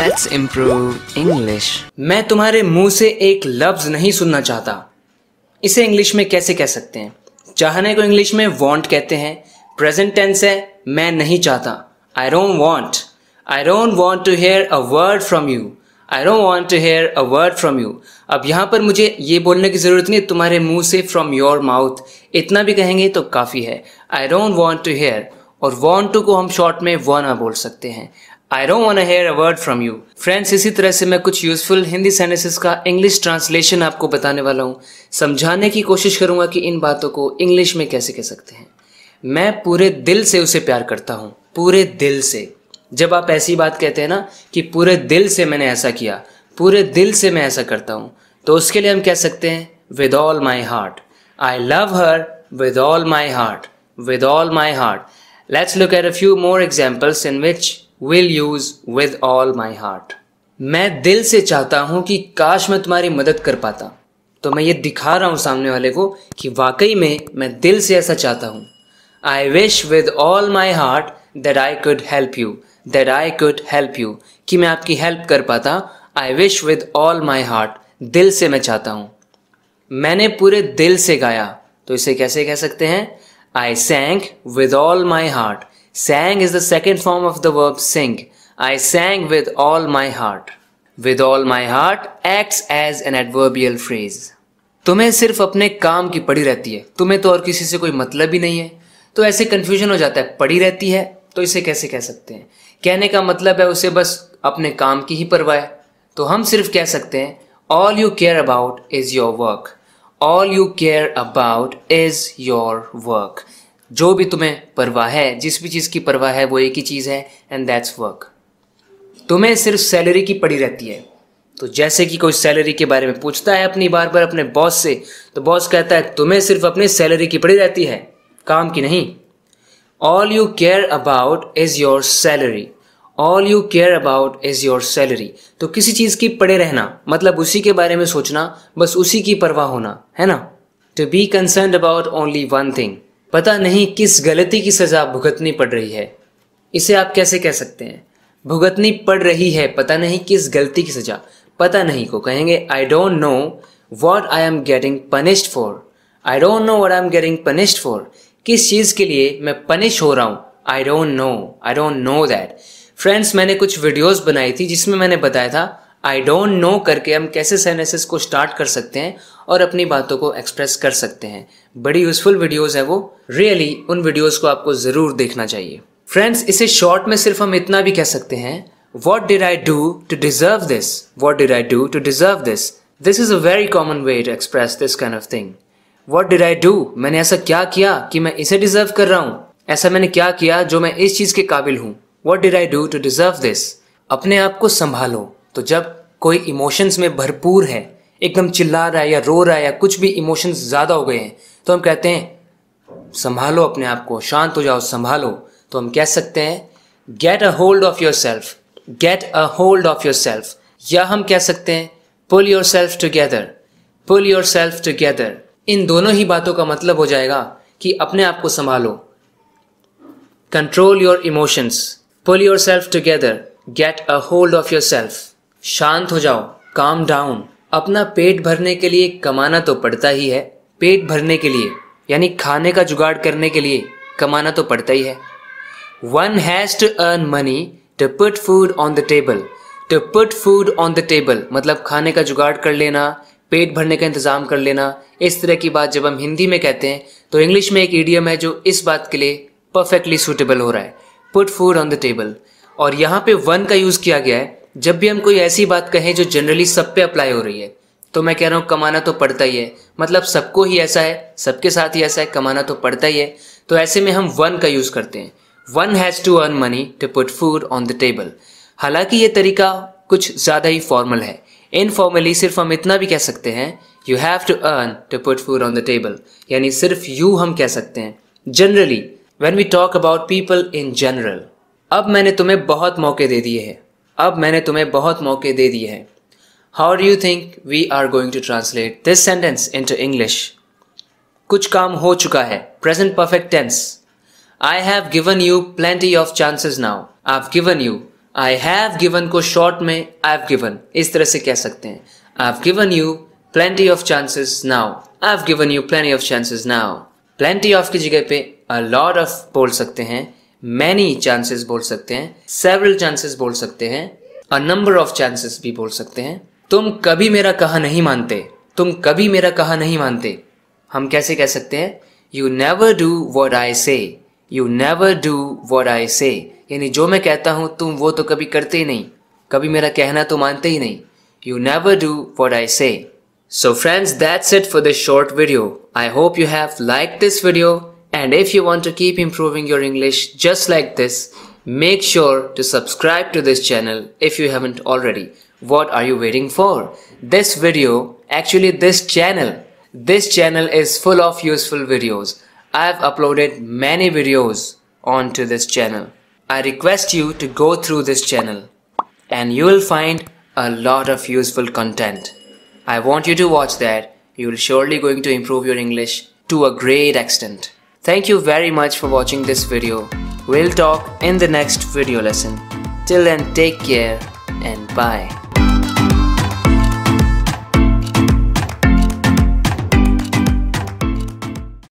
Let's improve English. मैं तुम्हारे मुंह से एक लफ्ज नहीं सुनना चाहता इसे इंग्लिश में कैसे कह सकते हैं चाहने को इंग्लिश में वॉन्ट कहते हैं प्रेजेंट टेंस है मैं नहीं चाहता I don't want I don't want to hear a word from you I don't want to hear a word from you अब यहां पर मुझे ये बोलने की ज़रूरत नहीं तुम्हारे मुंह से फ्रॉम योर माउथ इतना भी कहेंगे तो काफ़ी है I don't want to hear और वॉन्ट टू को हम शॉर्ट में वॉना बोल सकते हैं I don't want hear a word from you friends इसी तरह से मैं कुछ यूजफुल हिंदी सेंटेंसेस का इंग्लिश ट्रांसलेशन आपको बताने वाला हूँ समझाने की कोशिश करूंगा कि इन बातों को इंग्लिश में कैसे कह सकते हैं मैं पूरे दिल से उसे प्यार करता हूँ पूरे दिल से जब आप ऐसी बात कहते हैं ना कि पूरे दिल से मैंने ऐसा किया पूरे दिल से मैं ऐसा करता हूँ तो उसके लिए हम कह सकते हैं with all my heart I love her with all my heart with all my heart let's look at a few more examples in which will use with all my heart मैं दिल से चाहता हूं कि काश मैं तुम्हारी मदद कर पाता तो मैं ये दिखा रहा हूं सामने वाले को कि वाकई में मैं दिल से ऐसा चाहता हूं I wish with all my heart that I could help you that I could help you कि मैं आपकी हेल्प कर पाता I wish with all my heart दिल से मैं चाहता हूं मैंने पूरे दिल से गाया तो इसे कैसे कह सकते हैं I sang with all my heart Sang is the second form of the verb sing. I sang with all my heart. With all my heart acts as an adverbial phrase. तुम्हें सिर्फ अपने काम की पड़ी रहती है तुम्हें तो और किसी से कोई मतलब ही नहीं है तो ऐसे कन्फ्यूजन हो जाता है पड़ी रहती है तो इसे कैसे कह सकते हैं कहने का मतलब है उसे बस अपने काम की ही परवाह है तो हम सिर्फ कह सकते हैं all you care about is your work all you care about is your work जो भी तुम्हें परवाह है जिस भी चीज़ की परवाह है वो एक ही चीज़ है एंड दैट्स वर्क तुम्हें सिर्फ सैलरी की पड़ी रहती है तो जैसे कि कोई सैलरी के बारे में पूछता है अपनी बार बार अपने बॉस से तो बॉस कहता है तुम्हें सिर्फ अपनी सैलरी की पड़ी रहती है काम की नहीं all you care about is your salary all you care about is your salary तो किसी चीज़ की पड़े रहना मतलब उसी के बारे में सोचना बस उसी की परवाह होना है ना to be concern about only one thing पता नहीं किस गलती की सज़ा भुगतनी पड़ रही है इसे आप कैसे कह सकते हैं भुगतनी पड़ रही है पता नहीं किस गलती की सज़ा पता नहीं को कहेंगे I don't know what I am getting punished for I don't know what I am getting punished for किस चीज़ के लिए मैं पनिश हो रहा हूँ I don't know I don't know that friends मैंने कुछ वीडियोज़ बनाई थी जिसमें मैंने बताया था आई डोंट नो करके हम कैसे सेनेसिस को स्टार्ट कर सकते हैं और अपनी बातों को एक्सप्रेस कर सकते हैं बड़ी यूजफुल वीडियोस है वो रियली really, उन वीडियोस को आपको ज़रूर देखना चाहिए फ्रेंड्स इसे शॉर्ट में सिर्फ हम इतना भी कह सकते हैं what did I do to deserve this what did I do to deserve this this is a very common way to express this kind of thing what did I do मैंने ऐसा क्या किया कि मैं इसे डिजर्व कर रहा हूँ ऐसा मैंने क्या किया जो मैं इस चीज़ के काबिल हूँ what did I do to deserve this अपने आप को संभालो तो जब कोई इमोशंस में भरपूर है एकदम चिल्ला रहा है या रो रहा है या कुछ भी इमोशंस ज़्यादा हो गए हैं तो हम कहते हैं संभालो अपने आप को शांत हो जाओ संभालो तो हम कह सकते हैं get a hold of yourself get a hold of yourself या हम कह सकते हैं pull yourself together pull yourself together इन दोनों ही बातों का मतलब हो जाएगा कि अपने आप को संभालो control your emotions pull yourself together get a hold of yourself शांत हो जाओ काम डाउन अपना पेट भरने के लिए कमाना तो पड़ता ही है पेट भरने के लिए यानी खाने का जुगाड़ करने के लिए कमाना तो पड़ता ही है one has to earn money to put food on the table to put food on the table मतलब खाने का जुगाड़ कर लेना पेट भरने का इंतजाम कर लेना इस तरह की बात जब हम हिंदी में कहते हैं तो इंग्लिश में एक ईडियम है जो इस बात के लिए परफेक्टली सूटेबल हो रहा है put food on the table और यहाँ पे वन का यूज़ किया गया है जब भी हम कोई ऐसी बात कहें जो जनरली सब पे अप्लाई हो रही है तो मैं कह रहा हूँ कमाना तो पड़ता ही है मतलब सबको ही ऐसा है सबके साथ ही ऐसा है कमाना तो पड़ता ही है तो ऐसे में हम वन का यूज़ करते हैं one has to earn money to put food on the table हालांकि ये तरीका कुछ ज़्यादा ही फॉर्मल है इनफॉर्मली सिर्फ हम इतना भी कह सकते हैं you have to earn to put food on the table यानी सिर्फ यू हम कह सकते हैं generally when we talk about people in general अब मैंने तुम्हें बहुत मौके दे दिए हैं अब मैंने तुम्हें बहुत मौके दे दिए हैं how do you think we are going to translate this sentence into English कुछ काम हो चुका है present perfect tense I have given you plenty of chances now I have given you I have given को शॉर्ट में I have given इस तरह से कह सकते हैं I have given you plenty of chances now I have given you plenty of chances now plenty of की जगह पे अ लॉट ऑफ बोल सकते हैं मैनी चांसेस बोल सकते हैं सेवरल चांसेस बोल सकते हैं अ नंबर ऑफ चांसेस भी बोल सकते हैं तुम कभी मेरा कहा नहीं मानते तुम कभी मेरा कहा नहीं मानते हम कैसे कह सकते हैं you never do what I say you never do what I say यानी जो मैं कहता हूँ तुम वो तो कभी करते ही नहीं कभी मेरा कहना तो मानते ही नहीं you never do what I say so friends that's it for this short video I hope you have like this video And if you want to keep improving your English just like this, make sure to subscribe to this channel if you haven't already. What are you waiting for? This video, actually this channel, this channel is full of useful videos. I have uploaded many videos onto this channel. I request you to go through this channel and you will find a lot of useful content. I want you to watch that. You will surely going to improve your English to a great extent. Thank you very much for watching this video. We'll talk in the next video lesson. Till then take care and bye.